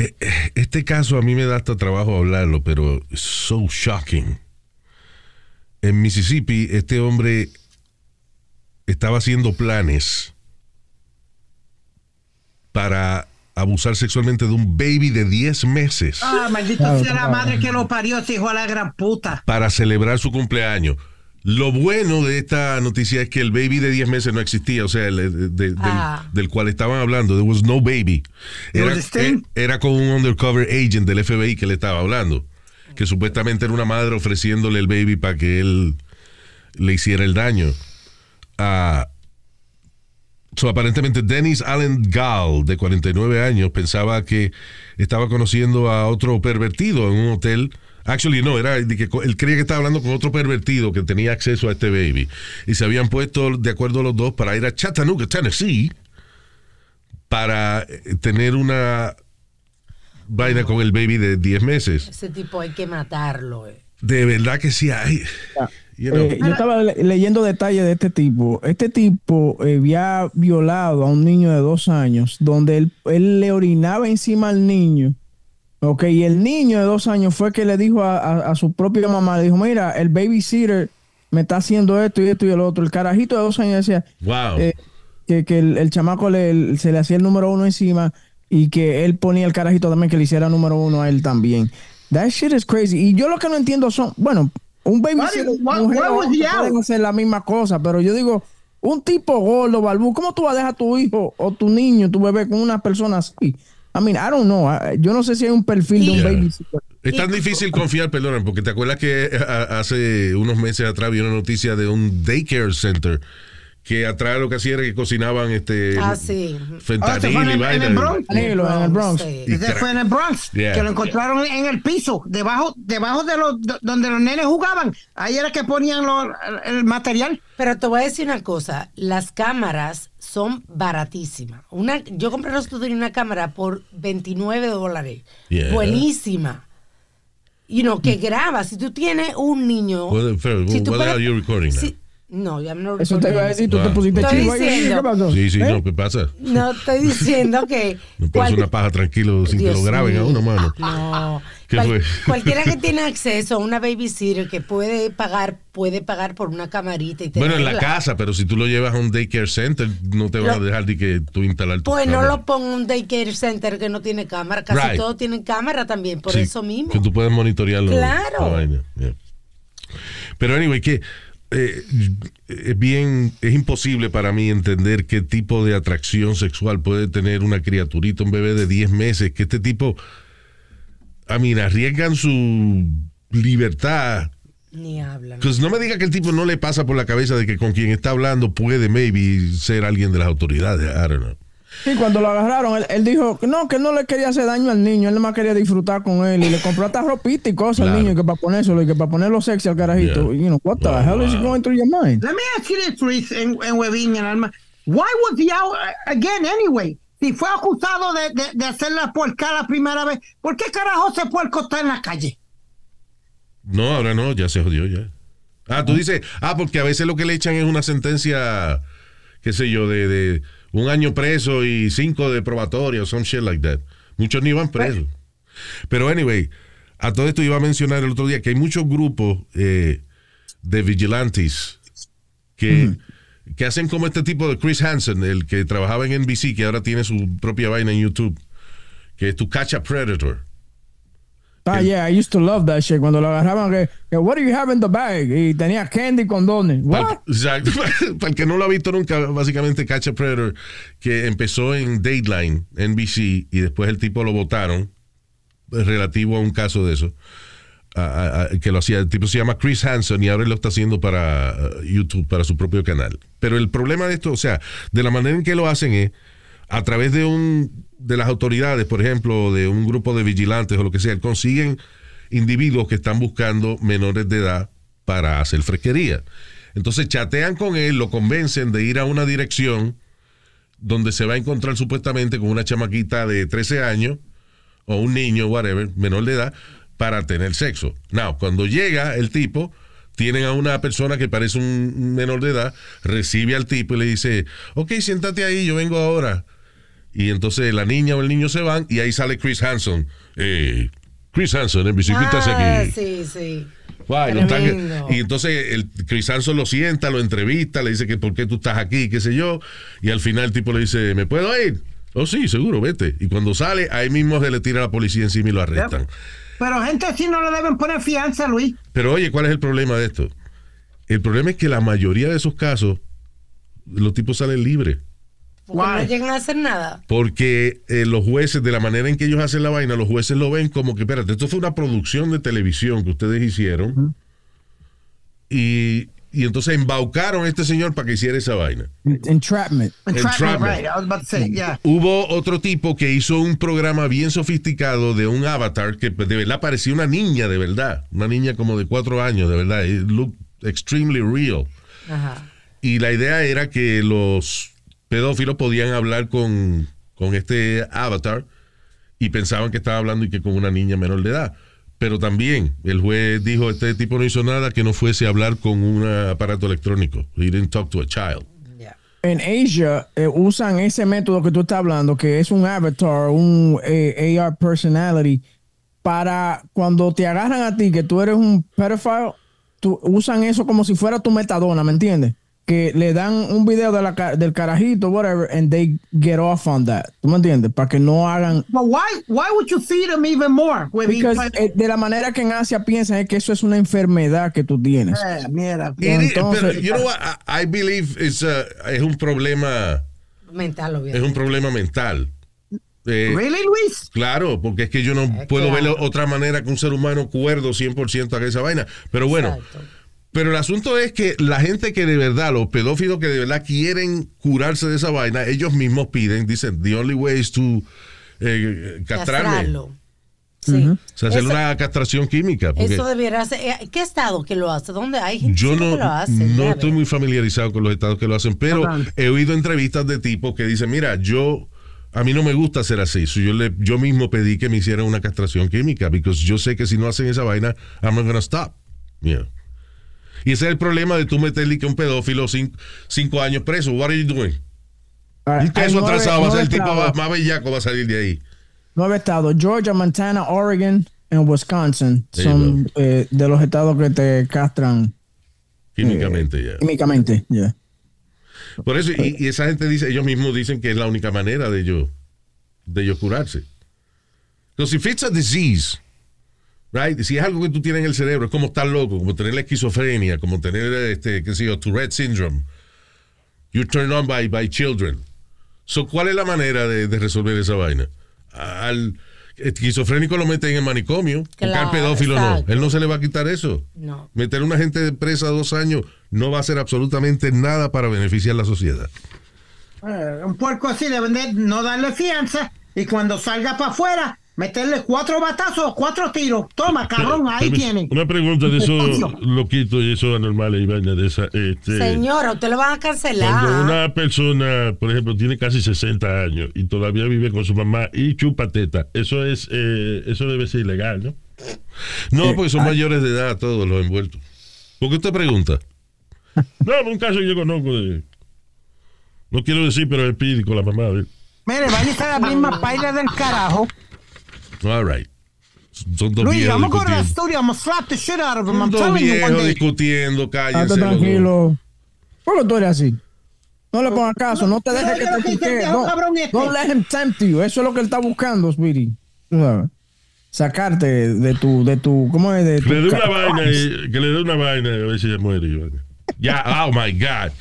Eh, eh, este caso a mí me da hasta trabajo hablarlo, pero so shocking. En Mississippi, este hombre estaba haciendo planes para abusar sexualmente de un baby de 10 meses. Ah, maldito sea la madre que lo parió, a este la gran puta. Para celebrar su cumpleaños. Lo bueno de esta noticia es que el baby de 10 meses no existía, o sea, ah. del, cual estaban hablando. There was no baby. Eh, era, con un undercover agent del FBI que le estaba hablando. Que supuestamente era una madre ofreciéndole el baby para que él le hiciera el daño. Ah, aparentemente, Dennis Allen Gall, de 49 años, pensaba que estaba conociendo a otro pervertido en un hotel Actually, no, era que él cree que estaba hablando con otro pervertido que tenía acceso a este baby. Y se habían puesto de acuerdo los dos para ir a Chattanooga, Tennessee, para eh, tener una vaina con el baby de 10 meses. Ese tipo hay que matarlo. Eh. De verdad que sí hay. Eh, yo estaba leyendo detalles de este tipo. Este tipo había violado a un niño de dos años, donde él le orinaba encima al niño Ok, y el niño de dos años fue que le dijo a, su propia mamá, le dijo, mira, el babysitter me está haciendo esto y esto y el otro. El carajito de dos años decía wow. Eh, que, el, chamaco le, se le hacía el número uno encima y que él ponía el carajito también que le hiciera número uno a él también. That shit is crazy. Y yo lo que no entiendo son, bueno, un babysitter pueden hacer la misma cosa, pero yo digo, un tipo gordo, balbu ¿cómo tú vas a dejar a tu hijo o tu niño, tu bebé con una persona así? I mean, I don't know. Yo no sé si hay un perfil de un babysitter. Es tan difícil confiar, perdóname, porque te acuerdas que eh, hace unos meses atrás vi una noticia de un daycare center que atrás lo que hacía era que cocinaban este ah, sí. Ah, en, el Bronx. fue en el Bronx que lo encontraron en el piso, debajo, debajo de los donde los nenes jugaban. Ahí era que ponían el material. Pero te voy a decir una cosa, las cámaras son baratísimas. Una, yo compré los una cámara por 29 dólares. Buenísima y you no que graba. Si tú tienes un niño. si no, ya no lo Eso te iba a decir, tú te pusiste chivo ahí. Sí, sí, no, ¿Eh? ¿qué pasa? No, estoy diciendo que. No puedes una paja tranquilo sin que lo graben a uno, mano. No. Cualquiera que tiene acceso a una babysitter que puede pagar, puede pagar por una camarita y Bueno, en la, casa, pero si tú lo llevas a un daycare center, no te van a dejar de que tú instalar tu Pues no lo pongo un daycare center que no tiene cámara. Casi todos tienen cámara también, por eso mismo. Que tú puedes monitorearlo. Claro. Pero anyway, ¿qué? es eh, eh, bien, es imposible para mí entender qué tipo de atracción sexual puede tener una criaturita, un bebé de 10 meses, que este tipo, a mí, arriesgan su libertad. Ni hablan. Pues no me diga que el tipo no le pasa por la cabeza de que con quien está hablando puede, maybe, ser alguien de las autoridades. I don't know. Sí, cuando lo agarraron, él, dijo no, que no le quería hacer daño al niño, él más quería disfrutar con él y le compró hasta ropita y cosas al niño que para ponérselo y que para ponerlo sexy al carajito. You know, what the hell is going through your mind? Let me ask you this, en, en Webin, en Alma. Why was he out, uh, again, anyway? Si fue acusado de, de, hacer la porca la primera vez, ¿por qué carajo ese puerco está en la calle? No, ahora no, ya se jodió ya. Ah, tú dices, ah, porque a veces lo que le echan es una sentencia, qué sé yo, de un año preso y cinco de probatorio, some shit like that. Muchos ni van pues- presos. Pero anyway, a todo esto iba a mencionar el otro día que hay muchos grupos eh, de vigilantes que, que hacen como este tipo de Chris Hansen, el que trabajaba en NBC, que ahora tiene su propia vaina en YouTube, que es tu catch a predator. Ah, yeah, I used to love that shit. Cuando lo agarraban, que, what do you the bag? Y tenía candy condones. What? Exacto. Para el que no lo ha visto nunca, básicamente Catch a Predator, que empezó en Dateline, NBC, y después el tipo lo votaron pues, relativo a un caso de eso. que lo hacía, el tipo se llama Chris Hansen y ahora lo está haciendo para uh, YouTube, para su propio canal. Pero el problema de esto, o sea, de la manera en que lo hacen es a través de un de las autoridades, por ejemplo, de un grupo de vigilantes o lo que sea, consiguen individuos que están buscando menores de edad para hacer fresquería. Entonces chatean con él, lo convencen de ir a una dirección donde se va a encontrar supuestamente con una chamaquita de 13 años o un niño, whatever, menor de edad, para tener sexo. Now, cuando llega el tipo, tienen a una persona que parece un menor de edad, recibe al tipo y le dice, ok, siéntate ahí, yo vengo ahora. Y entonces la niña o el niño se van y ahí sale Chris Hanson. Eh, Chris Hanson en bicicleta aquí. Ah, sí, sí. y entonces el Chris Hanson lo sienta, lo entrevista, le dice que por qué tú estás aquí, qué sé yo. Y al final el tipo le dice, ¿me puedo ir? Oh, sí, seguro, vete. Y cuando sale, ahí mismo se le tira la policía encima y lo arrestan. Pero gente así no le deben poner fianza, Luis. Pero oye, ¿cuál es el problema de esto? El problema es que la mayoría de esos casos, los tipos salen libres no llegan a hacer nada. Porque eh, los jueces, de la manera en que ellos hacen la vaina, los jueces lo ven como que, espérate, esto fue una producción de televisión que ustedes hicieron. Y, y entonces embaucaron a este señor para que hiciera esa vaina. Entrapment. Entrapment, right. I was about to say, yeah. Hubo otro tipo que hizo un programa bien sofisticado de un avatar que de verdad parecía una niña, de verdad. Una niña como de cuatro años, de verdad. It looked extremely real. Ajá. Y la idea era que los pedófilos podían hablar con, este avatar y pensaban que estaba hablando y que con una niña menor de edad. Pero también el juez dijo, este tipo no hizo nada que no fuese hablar con un aparato electrónico. He didn't talk to a child. En Asia eh, usan ese método que tú estás hablando, que es un avatar, un eh, AR personality, para cuando te agarran a ti, que tú eres un pedophile, usan eso como si fuera tu metadona, ¿me entiendes? que le dan un video de la, del carajito, whatever, and they get off on that. ¿Tú me entiendes? Para que no hagan. But why, why would you feed them even more? Because eh, de la manera que en Asia piensan es que eso es una enfermedad que tú tienes. Eh, mira, Entonces, pero, you know what? I, believe it's a, es un problema mental, obviamente. Es un problema mental. Eh, ¿Really, Luis? Claro, porque es que yo no es puedo ver otra manera que un ser humano cuerdo 100% a esa vaina. Pero bueno. Pero el asunto es que la gente que de verdad, los pedófilos que de verdad quieren curarse de esa vaina, ellos mismos piden, dicen, the only way is to eh, castrarlo. Sí. O sea, hacer una castración química. Eso debiera ser. Eh, ¿Qué estado que lo hace? ¿Dónde hay gente Yo no, que lo hace? No estoy muy familiarizado con los estados que lo hacen, pero he oído entrevistas de tipos que dicen, mira, yo a mí no me gusta hacer así. yo, le, yo mismo pedí que me hicieran una castración química, porque yo sé que si no hacen esa vaina, I'm not gonna stop. Yeah. Y ese es el problema de tú meterle que un pedófilo cinco, años preso. What are you doing? Ah, atrasado va a el tipo más, bellaco, va a salir de ahí. Nueve estados: Georgia, Montana, Oregon en Wisconsin. Son eh, de los estados que te castran. Eh, químicamente, ya. Químicamente, ya. Por eso, y, esa gente dice, ellos mismos dicen que es la única manera de ellos, de ellos curarse. Entonces, si it's a disease si es algo que tú tienes en el cerebro, es como estar loco, como tener la esquizofrenia, como tener, este, qué sé yo, Tourette syndrome. you turned on by, children. So, ¿cuál es la manera de, resolver esa vaina? Al esquizofrénico lo meten en el manicomio, al pedófilo no. Él no se le va a quitar eso. No. Meter a una gente de presa dos años no va a hacer absolutamente nada para beneficiar la sociedad. Eh, un puerco así deben no darle fianza y cuando salga para afuera meterle cuatro batazos, cuatro tiros. Toma, cabrón, ahí tienen Una pregunta de eso, loquitos y eso anormal, vaina de esa. Este, Señora, usted lo van a cancelar. Cuando una persona, por ejemplo, tiene casi 60 años y todavía vive con su mamá y chupa teta, eso es, eh, eso debe ser ilegal, ¿no? No, porque son ah. mayores de edad todos los envueltos. ¿Por qué usted pregunta? No, un caso que yo conozco de. No quiero decir, pero el pídico la mamá. ¿eh? Mire, van a estar la misma paila del carajo. All right. Son dos Luis, I'm gonna go to I'm gonna slap the shit out of him. I'm dos telling you one viejos discutiendo, ah, cállense. Estate tranquilo. ¿Por qué tú eres así? No le pongas caso, no te dejes que te pique. No, don't este. let him tempt you. Eso es lo que él está buscando, Speedy. Tú sabes. Sacarte de tu, de tu, ¿cómo es? De tu Que le dé una vaina, y- que le dé una vaina a ver si se muere. y vaina. Ya, oh my God.